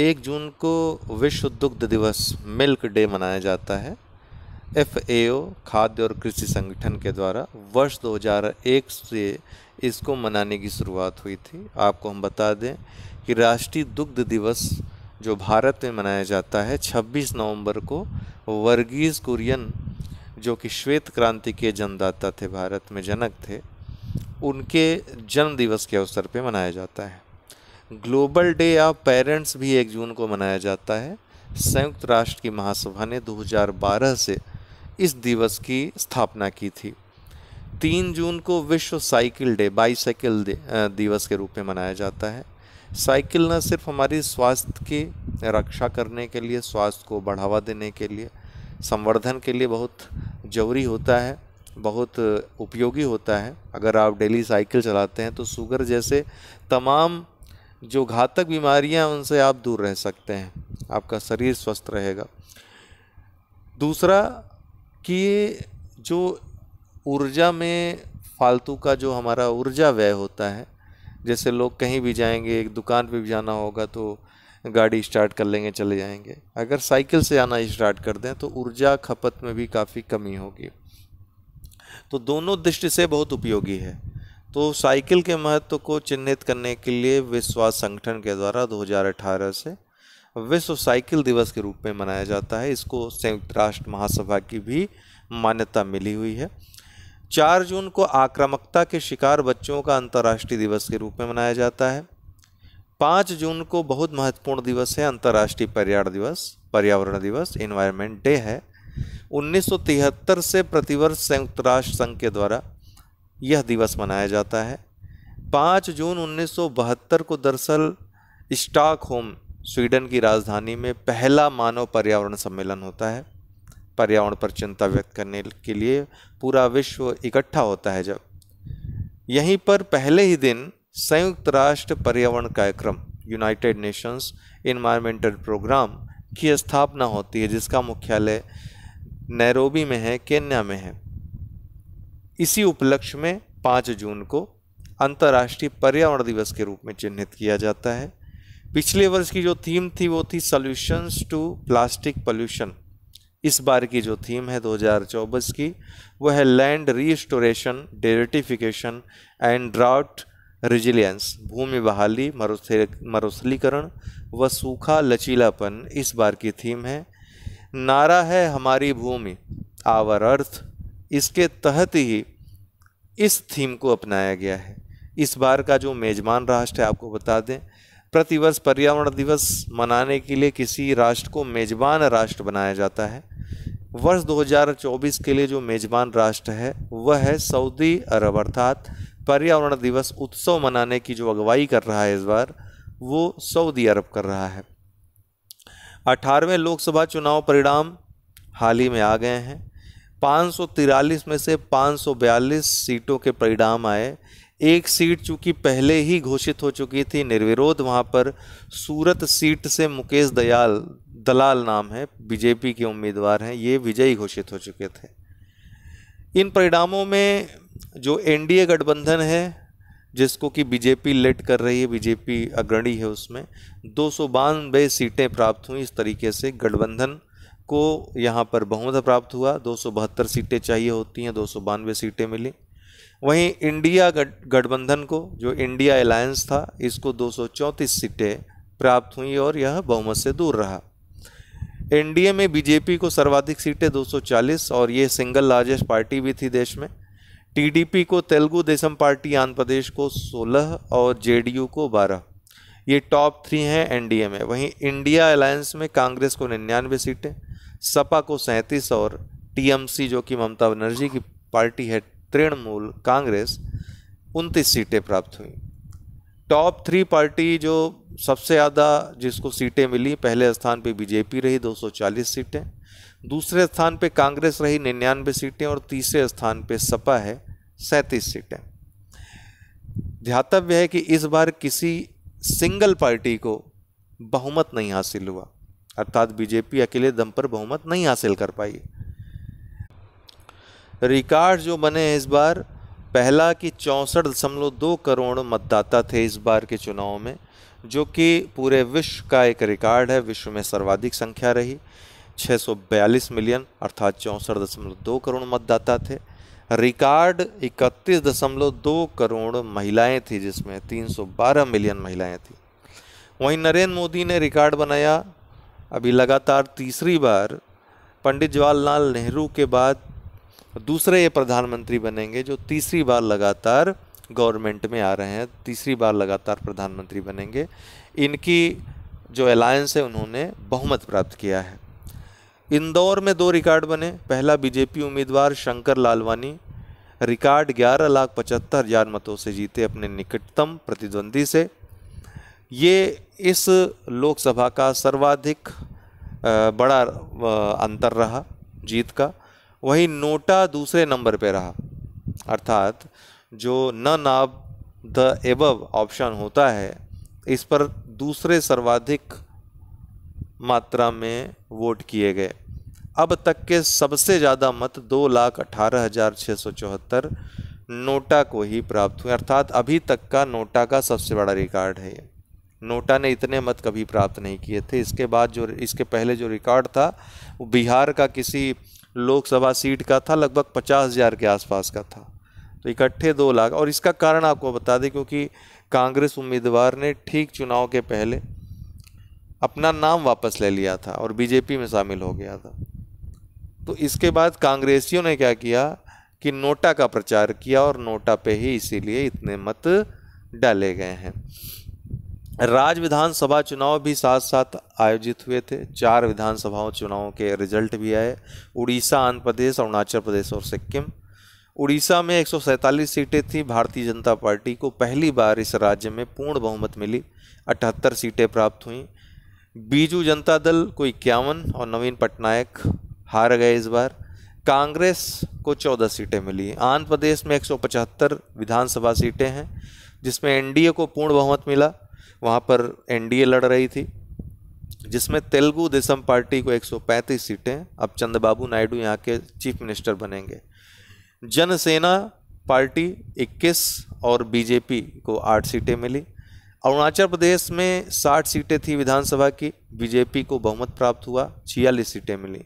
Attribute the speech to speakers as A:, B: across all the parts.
A: एक जून को विश्व दुग्ध दिवस मिल्क डे मनाया जाता है एफ खाद्य और कृषि संगठन के द्वारा वर्ष 2001 से इसको मनाने की शुरुआत हुई थी आपको हम बता दें कि राष्ट्रीय दुग्ध दिवस जो भारत में मनाया जाता है 26 नवंबर को वर्गीज कुरियन जो कि श्वेत क्रांति के जन्मदाता थे भारत में जनक थे उनके जन्म दिवस के अवसर पर मनाया जाता है ग्लोबल डे ऑफ पेरेंट्स भी एक जून को मनाया जाता है संयुक्त राष्ट्र की महासभा ने 2012 से इस दिवस की स्थापना की थी तीन जून को विश्व साइकिल डे बाईसाइकिल दिवस के रूप में मनाया जाता है साइकिल न सिर्फ हमारी स्वास्थ्य की रक्षा करने के लिए स्वास्थ्य को बढ़ावा देने के लिए संवर्धन के लिए बहुत जरूरी होता है बहुत उपयोगी होता है अगर आप डेली साइकिल चलाते हैं तो शुगर जैसे तमाम जो घातक बीमारियां उनसे आप दूर रह सकते हैं आपका शरीर स्वस्थ रहेगा दूसरा कि जो ऊर्जा में फालतू का जो हमारा ऊर्जा व्यय होता है जैसे लोग कहीं भी जाएंगे एक दुकान पे भी जाना होगा तो गाड़ी स्टार्ट कर लेंगे चले जाएंगे अगर साइकिल से आना स्टार्ट कर दें तो ऊर्जा खपत में भी काफ़ी कमी होगी तो दोनों दृष्टि से बहुत उपयोगी है तो साइकिल के महत्व को चिन्हित करने के लिए विश्व स्वास्थ्य संगठन के द्वारा 2018 से विश्व साइकिल दिवस के रूप में मनाया जाता है इसको संयुक्त राष्ट्र महासभा की भी मान्यता मिली हुई है चार जून को आक्रामकता के शिकार बच्चों का अंतर्राष्ट्रीय दिवस के रूप में मनाया जाता है पाँच जून को बहुत महत्वपूर्ण दिवस है अंतर्राष्ट्रीय पर्यावरण दिवस पर्यावरण दिवस इन्वायरमेंट डे है 1973 से प्रतिवर्ष संयुक्त राष्ट्र संघ के द्वारा यह दिवस मनाया जाता है पाँच जून उन्नीस को दरअसल स्टॉकहोम स्वीडन की राजधानी में पहला मानव पर्यावरण सम्मेलन होता है पर्यावरण पर चिंता व्यक्त करने के लिए पूरा विश्व इकट्ठा होता है जब यहीं पर पहले ही दिन संयुक्त राष्ट्र पर्यावरण कार्यक्रम यूनाइटेड नेशंस इन्वायरमेंटल प्रोग्राम की स्थापना होती है जिसका मुख्यालय नैरोबी में है केन्या में है इसी उपलक्ष्य में 5 जून को अंतर्राष्ट्रीय पर्यावरण दिवस के रूप में चिन्हित किया जाता है पिछले वर्ष की जो थीम थी वो थी सॉल्यूशंस टू प्लास्टिक पोल्यूशन इस बार की जो थीम है 2024 की वो है land restoration desertification and drought resilience भूमि बहाली मरुस्थलीकरण व सूखा लचीलापन इस बार की थीम है नारा है हमारी भूमि आवर अर्थ इसके तहत ही इस थीम को अपनाया गया है इस बार का जो मेजबान राष्ट्र है आपको बता दें प्रतिवर्ष पर्यावरण दिवस मनाने के लिए किसी राष्ट्र को मेजबान राष्ट्र बनाया जाता है वर्ष 2024 के लिए जो मेजबान राष्ट्र है वह है सऊदी अरब अर्थात पर्यावरण दिवस उत्सव मनाने की जो अगुवाई कर रहा है इस बार वो सऊदी अरब कर रहा है अठारहवें लोकसभा चुनाव परिणाम हाल ही में आ गए हैं 543 में से 542 सीटों के परिणाम आए एक सीट चूंकि पहले ही घोषित हो चुकी थी निर्विरोध वहाँ पर सूरत सीट से मुकेश दयाल दलाल नाम है बीजेपी के उम्मीदवार हैं ये विजयी घोषित हो चुके थे इन परिणामों में जो एनडीए गठबंधन है जिसको कि बीजेपी लेट कर रही है बीजेपी अग्रणी है उसमें दो सीटें प्राप्त हुई इस तरीके से गठबंधन को यहाँ पर बहुमत प्राप्त हुआ दो सीटें चाहिए होती हैं दो सीटें मिली वहीं इंडिया गठबंधन को जो इंडिया अलायंस था इसको दो सीटें प्राप्त हुई और यह बहुमत से दूर रहा एनडीए में बीजेपी को सर्वाधिक सीटें 240 और ये सिंगल लार्जेस्ट पार्टी भी थी देश में टीडीपी को तेलुगु देशम पार्टी आंध्र प्रदेश को 16 और जेडीयू को 12 ये टॉप थ्री हैं एनडीए में वहीं इंडिया अलायंस में कांग्रेस को निन्यानवे सीटें सपा को सैंतीस और टीएमसी जो कि ममता बनर्जी की पार्टी है तृणमूल कांग्रेस उनतीस सीटें प्राप्त हुई टॉप थ्री पार्टी जो सबसे ज़्यादा जिसको सीटें मिली पहले स्थान पे बीजेपी रही 240 सीटें दूसरे स्थान पे कांग्रेस रही निन्यानवे सीटें और तीसरे स्थान पे सपा है सैंतीस सीटें ध्यातव्य है कि इस बार किसी सिंगल पार्टी को बहुमत नहीं हासिल हुआ अर्थात बीजेपी अकेले दम पर बहुमत नहीं हासिल कर पाई रिकॉर्ड जो बने इस बार पहला कि चौंसठ दशमलव दो करोड़ मतदाता थे इस बार के चुनाव में जो कि पूरे विश्व का एक रिकॉर्ड है विश्व में सर्वाधिक संख्या रही 642 मिलियन अर्थात चौंसठ दशमलव दो करोड़ मतदाता थे रिकॉर्ड इकतीस दशमलव दो करोड़ महिलाएं थी जिसमें 312 मिलियन महिलाएं थी वहीं नरेंद्र मोदी ने रिकॉर्ड बनाया अभी लगातार तीसरी बार पंडित जवाहरलाल नेहरू के बाद दूसरे ये प्रधानमंत्री बनेंगे जो तीसरी बार लगातार गवर्नमेंट में आ रहे हैं तीसरी बार लगातार प्रधानमंत्री बनेंगे इनकी जो अलायंस है उन्होंने बहुमत प्राप्त किया है इंदौर में दो रिकॉर्ड बने पहला बीजेपी उम्मीदवार शंकर लालवानी रिकॉर्ड ग्यारह लाख पचहत्तर हज़ार मतों से जीते अपने निकटतम प्रतिद्वंदी से ये इस लोकसभा का सर्वाधिक बड़ा अंतर रहा जीत का वही नोटा दूसरे नंबर पे रहा अर्थात जो न नाब द एबव ऑप्शन होता है इस पर दूसरे सर्वाधिक मात्रा में वोट किए गए अब तक के सबसे ज़्यादा मत दो लाख अठारह हज़ार छः सौ चौहत्तर नोटा को ही प्राप्त हुए अर्थात अभी तक का नोटा का सबसे बड़ा रिकॉर्ड है ये नोटा ने इतने मत कभी प्राप्त नहीं किए थे इसके बाद जो इसके पहले जो रिकॉर्ड था वो बिहार का किसी लोकसभा सीट का था लगभग पचास हज़ार के आसपास का था तो इकट्ठे दो लाख और इसका कारण आपको बता दें क्योंकि कांग्रेस उम्मीदवार ने ठीक चुनाव के पहले अपना नाम वापस ले लिया था और बीजेपी में शामिल हो गया था तो इसके बाद कांग्रेसियों ने क्या किया कि नोटा का प्रचार किया और नोटा पे ही इसीलिए इतने मत डाले गए हैं राज्य विधानसभा चुनाव भी साथ साथ आयोजित हुए थे चार विधानसभाओं चुनावों के रिजल्ट भी आए उड़ीसा आंध्र प्रदेश अरुणाचल प्रदेश और सिक्किम उड़ीसा में एक सीटें थी भारतीय जनता पार्टी को पहली बार इस राज्य में पूर्ण बहुमत मिली अठहत्तर सीटें प्राप्त हुईं बीजू जनता दल को इक्यावन और नवीन पटनायक हार गए इस बार कांग्रेस को चौदह सीटें मिली आंध्र प्रदेश में एक विधानसभा सीटें हैं जिसमें एनडीए को पूर्ण बहुमत मिला वहाँ पर एनडीए लड़ रही थी जिसमें तेलुगु देशम पार्टी को 135 सीटें अब चंद्रबाबू नायडू यहाँ के चीफ मिनिस्टर बनेंगे जनसेना पार्टी 21 और बीजेपी को 8 सीटें मिली अरुणाचल प्रदेश में 60 सीटें थी विधानसभा की बीजेपी को बहुमत प्राप्त हुआ छियालीस सीटें मिली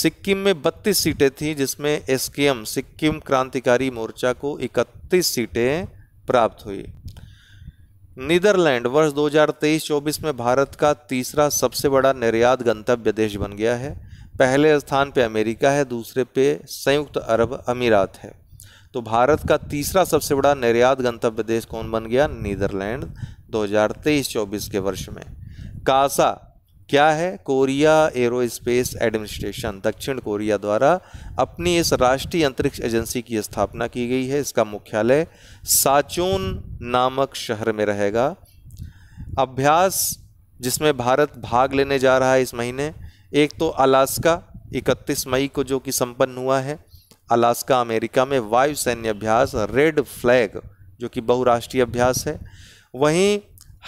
A: सिक्किम में 32 सीटें थीं जिसमें एसकेएम सिक्किम क्रांतिकारी मोर्चा को 31 सीटें प्राप्त हुई नीदरलैंड वर्ष 2023-24 में भारत का तीसरा सबसे बड़ा निर्यात गंतव्य देश बन गया है पहले स्थान पे अमेरिका है दूसरे पे संयुक्त अरब अमीरात है तो भारत का तीसरा सबसे बड़ा निर्यात गंतव्य देश कौन बन गया नीदरलैंड 2023-24 के वर्ष में कासा क्या है कोरिया एरोस्पेस एडमिनिस्ट्रेशन दक्षिण कोरिया द्वारा अपनी इस राष्ट्रीय अंतरिक्ष एजेंसी की स्थापना की गई है इसका मुख्यालय साचोन नामक शहर में रहेगा अभ्यास जिसमें भारत भाग लेने जा रहा है इस महीने एक तो अलास्का 31 मई को जो कि संपन्न हुआ है अलास्का अमेरिका में वायु सैन्य अभ्यास रेड फ्लैग जो कि बहुराष्ट्रीय अभ्यास है वहीं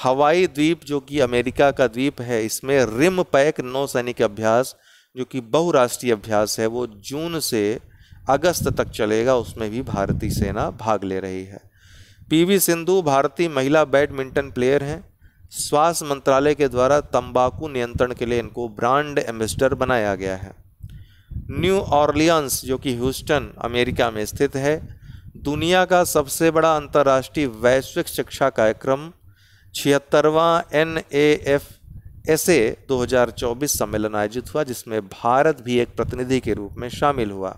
A: हवाई द्वीप जो कि अमेरिका का द्वीप है इसमें रिम पैक नौसैनिक अभ्यास जो कि बहुराष्ट्रीय अभ्यास है वो जून से अगस्त तक चलेगा उसमें भी भारतीय सेना भाग ले रही है पीवी सिंधु भारतीय महिला बैडमिंटन प्लेयर हैं स्वास्थ्य मंत्रालय के द्वारा तंबाकू नियंत्रण के लिए इनको ब्रांड एम्बेसडर बनाया गया है न्यू ऑर्लियंस जो कि ह्यूस्टन अमेरिका में स्थित है दुनिया का सबसे बड़ा अंतर्राष्ट्रीय वैश्विक शिक्षा कार्यक्रम छिहत्तरवां एन ए एफ ऐसे चौबीस सम्मेलन आयोजित हुआ जिसमें भारत भी एक प्रतिनिधि के रूप में शामिल हुआ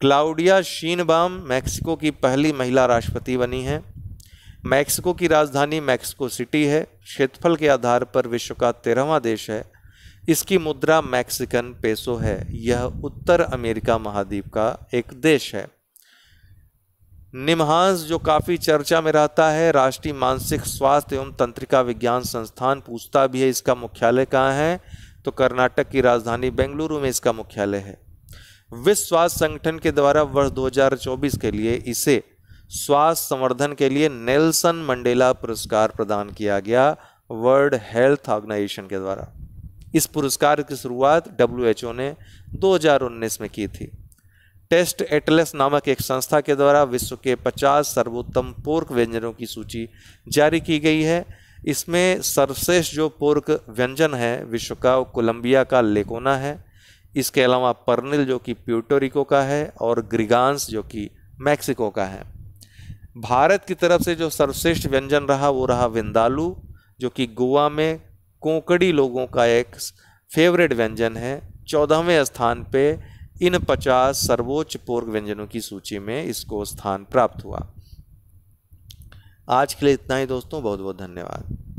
A: क्लाउडिया शीनबाम मैक्सिको की पहली महिला राष्ट्रपति बनी हैं मैक्सिको की राजधानी मैक्सिको सिटी है क्षेत्रफल के आधार पर विश्व का तेरहवा देश है इसकी मुद्रा मैक्सिकन पेसो है यह उत्तर अमेरिका महाद्वीप का एक देश है निमहांस जो काफ़ी चर्चा में रहता है राष्ट्रीय मानसिक स्वास्थ्य एवं तंत्रिका विज्ञान संस्थान पूछता भी है इसका मुख्यालय कहाँ है तो कर्नाटक की राजधानी बेंगलुरु में इसका मुख्यालय है विश्व स्वास्थ्य संगठन के द्वारा वर्ष 2024 के लिए इसे स्वास्थ्य संवर्धन के लिए नेल्सन मंडेला पुरस्कार प्रदान किया गया वर्ल्ड हेल्थ ऑर्गेनाइजेशन के द्वारा इस पुरस्कार की शुरुआत डब्ल्यू ने दो में की थी टेस्ट एटलस नामक एक संस्था के द्वारा विश्व के 50 सर्वोत्तम पोर्क व्यंजनों की सूची जारी की गई है इसमें सर्वश्रेष्ठ जो पोर्क व्यंजन है विश्व का कोलंबिया का लेकोना है इसके अलावा पर्निल जो कि प्यूटोरिको का है और ग्रिगांस जो कि मैक्सिको का है भारत की तरफ से जो सर्वश्रेष्ठ व्यंजन रहा वो रहा विंदालू जो कि गोवा में कोंकड़ी लोगों का एक फेवरेट व्यंजन है चौदहवें स्थान पर इन पचास सर्वोच्च पूर्व व्यंजनों की सूची में इसको स्थान प्राप्त हुआ आज के लिए इतना ही दोस्तों बहुत बहुत धन्यवाद